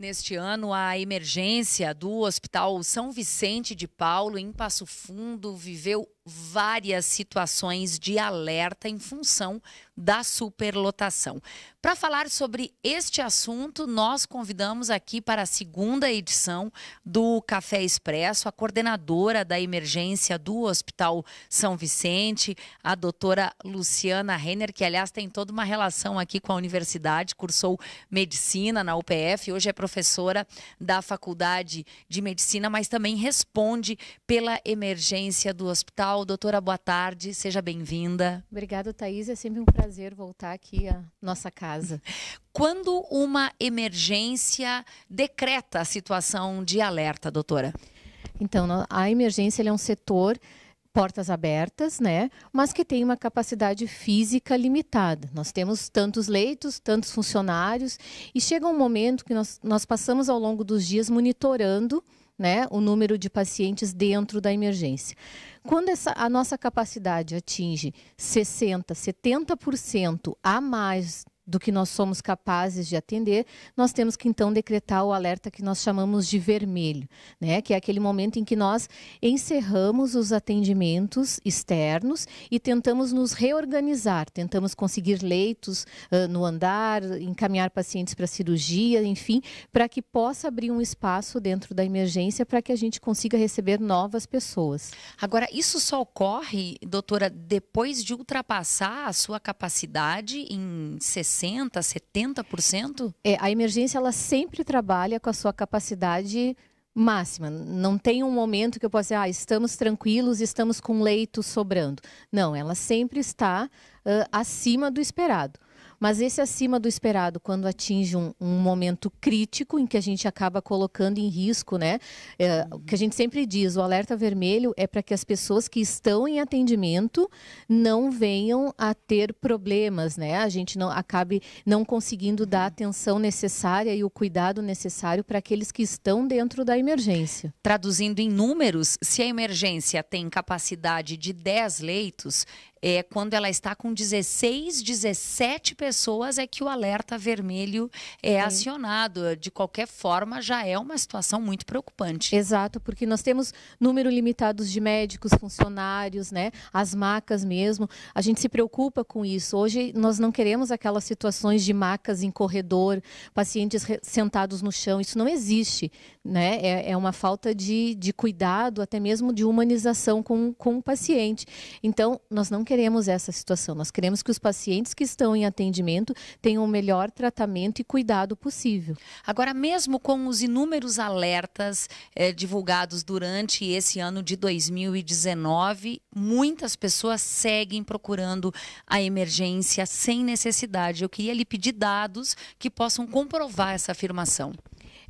Neste ano, a emergência do Hospital São Vicente de Paulo, em Passo Fundo, viveu várias situações de alerta em função da superlotação. Para falar sobre este assunto, nós convidamos aqui para a segunda edição do Café Expresso a coordenadora da emergência do Hospital São Vicente, a doutora Luciana Renner, que aliás tem toda uma relação aqui com a universidade, cursou medicina na UPF, hoje é professora da Faculdade de Medicina, mas também responde pela emergência do hospital. Leal. Doutora, boa tarde, seja bem-vinda. Obrigada, Thais. É sempre um prazer voltar aqui à nossa casa. Quando uma emergência decreta a situação de alerta, doutora? Então, a emergência é um setor portas abertas, né? Mas que tem uma capacidade física limitada. Nós temos tantos leitos, tantos funcionários, e chega um momento que nós, nós passamos ao longo dos dias monitorando né, o número de pacientes dentro da emergência. Quando essa, a nossa capacidade atinge 60%, 70% a mais do que nós somos capazes de atender, nós temos que então decretar o alerta que nós chamamos de vermelho, né? que é aquele momento em que nós encerramos os atendimentos externos e tentamos nos reorganizar, tentamos conseguir leitos uh, no andar, encaminhar pacientes para cirurgia, enfim, para que possa abrir um espaço dentro da emergência para que a gente consiga receber novas pessoas. Agora, isso só ocorre, doutora, depois de ultrapassar a sua capacidade em 60 60%, 70%? É, a emergência ela sempre trabalha com a sua capacidade máxima. Não tem um momento que eu possa dizer, ah, estamos tranquilos, estamos com leito sobrando. Não, ela sempre está uh, acima do esperado. Mas esse acima do esperado, quando atinge um, um momento crítico em que a gente acaba colocando em risco, né? É, o que a gente sempre diz, o alerta vermelho é para que as pessoas que estão em atendimento não venham a ter problemas, né? A gente não acabe não conseguindo dar a uhum. atenção necessária e o cuidado necessário para aqueles que estão dentro da emergência. Traduzindo em números, se a emergência tem capacidade de 10 leitos, é, quando ela está com 16, 17 pessoas, é que o alerta vermelho é Sim. acionado. De qualquer forma, já é uma situação muito preocupante. Exato, porque nós temos número limitado de médicos, funcionários, né? as macas mesmo. A gente se preocupa com isso. Hoje, nós não queremos aquelas situações de macas em corredor, pacientes sentados no chão. Isso não existe. Né? É, é uma falta de, de cuidado, até mesmo de humanização com, com o paciente. Então, nós não queremos essa situação. Nós queremos que os pacientes que estão em atendimento tenham o melhor tratamento e cuidado possível. Agora, mesmo com os inúmeros alertas eh, divulgados durante esse ano de 2019, muitas pessoas seguem procurando a emergência sem necessidade. Eu queria lhe pedir dados que possam comprovar essa afirmação.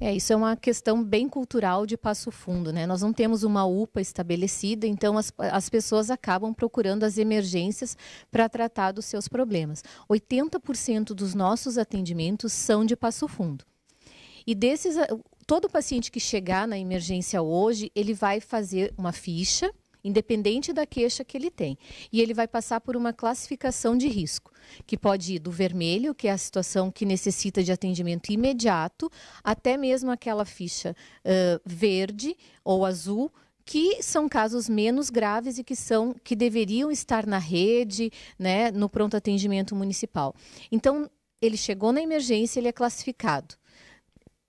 É, isso é uma questão bem cultural de Passo Fundo, né? Nós não temos uma UPA estabelecida, então as, as pessoas acabam procurando as emergências para tratar dos seus problemas. 80% dos nossos atendimentos são de Passo Fundo. E desses, todo paciente que chegar na emergência hoje, ele vai fazer uma ficha independente da queixa que ele tem. E ele vai passar por uma classificação de risco, que pode ir do vermelho, que é a situação que necessita de atendimento imediato, até mesmo aquela ficha uh, verde ou azul, que são casos menos graves e que são que deveriam estar na rede, né, no pronto atendimento municipal. Então, ele chegou na emergência, ele é classificado.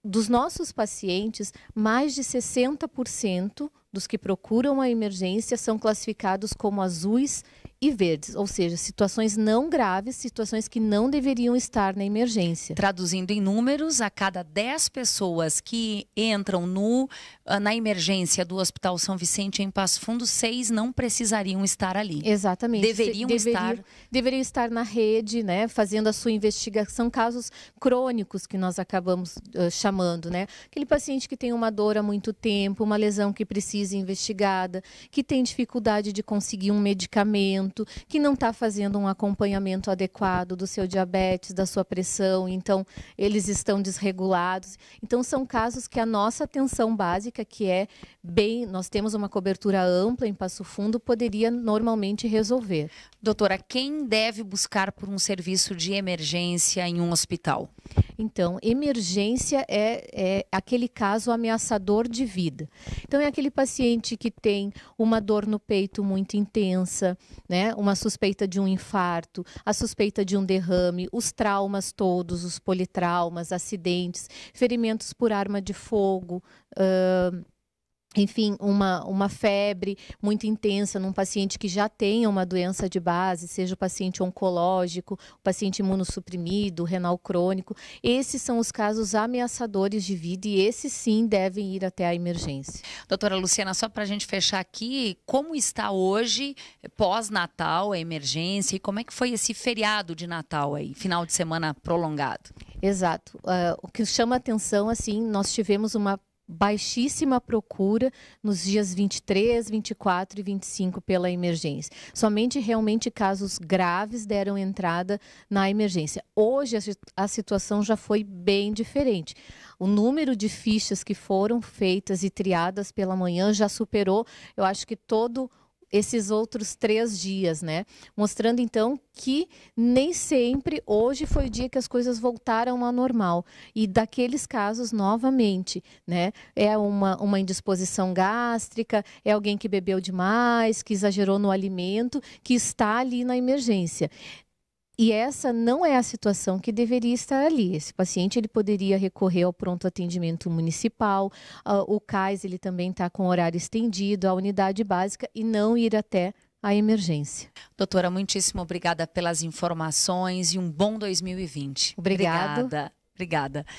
Dos nossos pacientes, mais de 60% dos que procuram a emergência são classificados como azuis e verdes, ou seja, situações não graves, situações que não deveriam estar na emergência. Traduzindo em números, a cada 10 pessoas que entram no, ah, na emergência do Hospital São Vicente em Passo Fundo, seis não precisariam estar ali. Exatamente. Deveriam, deveriam estar deveriam estar na rede, né, fazendo a sua investigação, casos crônicos que nós acabamos uh, chamando, né? Aquele paciente que tem uma dor há muito tempo, uma lesão que precisa investigada, que tem dificuldade de conseguir um medicamento, que não está fazendo um acompanhamento adequado do seu diabetes, da sua pressão, então eles estão desregulados. Então são casos que a nossa atenção básica, que é bem, nós temos uma cobertura ampla em Passo Fundo, poderia normalmente resolver. Doutora, quem deve buscar por um serviço de emergência em um hospital? Então, emergência é, é aquele caso ameaçador de vida. Então, é aquele paciente que tem uma dor no peito muito intensa, né? Né? Uma suspeita de um infarto, a suspeita de um derrame, os traumas todos, os politraumas, acidentes, ferimentos por arma de fogo. Uh enfim, uma, uma febre muito intensa num paciente que já tenha uma doença de base, seja o paciente oncológico, o paciente imunossuprimido, renal crônico. Esses são os casos ameaçadores de vida e esses sim devem ir até a emergência. Doutora Luciana, só para a gente fechar aqui, como está hoje, pós-Natal, a emergência, e como é que foi esse feriado de Natal aí, final de semana prolongado? Exato. Uh, o que chama atenção, assim, nós tivemos uma baixíssima procura nos dias 23, 24 e 25 pela emergência. Somente realmente casos graves deram entrada na emergência. Hoje a situação já foi bem diferente. O número de fichas que foram feitas e triadas pela manhã já superou, eu acho que todo o esses outros três dias, né? Mostrando então que nem sempre hoje foi o dia que as coisas voltaram ao normal. E daqueles casos, novamente, né? É uma, uma indisposição gástrica, é alguém que bebeu demais, que exagerou no alimento, que está ali na emergência. E essa não é a situação que deveria estar ali. Esse paciente ele poderia recorrer ao pronto atendimento municipal, uh, o CAIS ele também está com horário estendido, a unidade básica e não ir até a emergência. Doutora, muitíssimo obrigada pelas informações e um bom 2020. Obrigado. Obrigada. Obrigada.